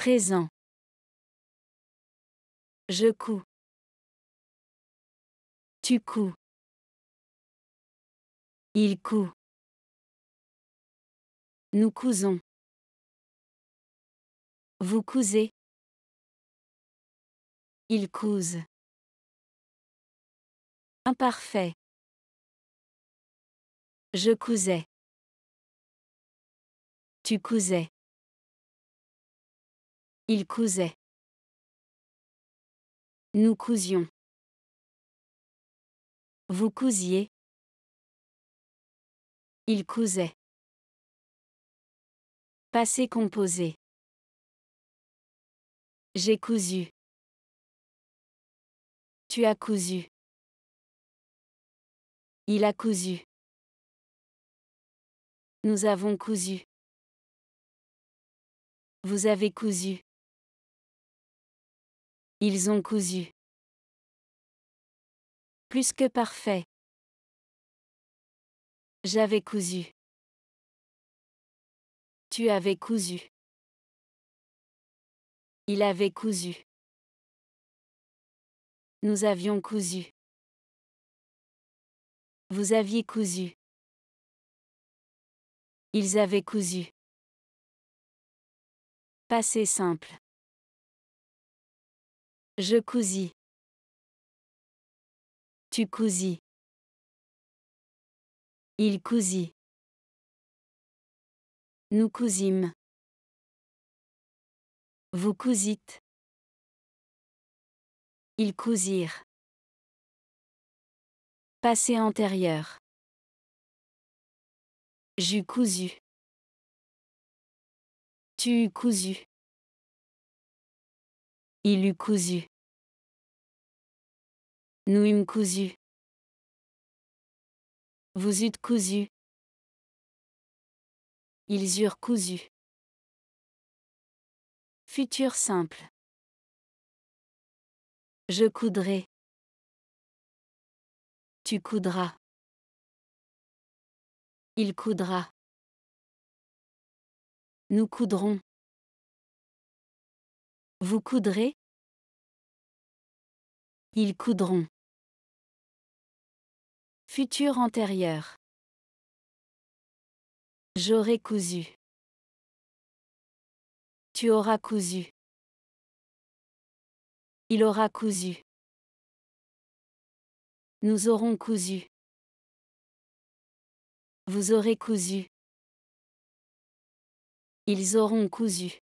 Présent. Je couds. Tu couds. Il coud. Nous cousons. Vous cousez. Il couse. Imparfait. Je cousais. Tu cousais. Il cousait. Nous cousions. Vous cousiez. Il cousait. Passé composé. J'ai cousu. Tu as cousu. Il a cousu. Nous avons cousu. Vous avez cousu. Ils ont cousu. Plus que parfait. J'avais cousu. Tu avais cousu. Il avait cousu. Nous avions cousu. Vous aviez cousu. Ils avaient cousu. Passé simple. Je cousis. Tu cousis. Il cousit. Nous cousîmes. Vous cousîtes. Ils cousirent. Passé antérieur. J'eus cousu. Tu eus cousu. Il eut cousu. Nous eûmes cousu. Vous eûtes cousu. Ils eurent cousu. Futur simple. Je coudrai. Tu coudras. Il coudra. Nous coudrons. Vous coudrez Ils coudront. Futur antérieur. J'aurai cousu. Tu auras cousu. Il aura cousu. Nous aurons cousu. Vous aurez cousu. Ils auront cousu.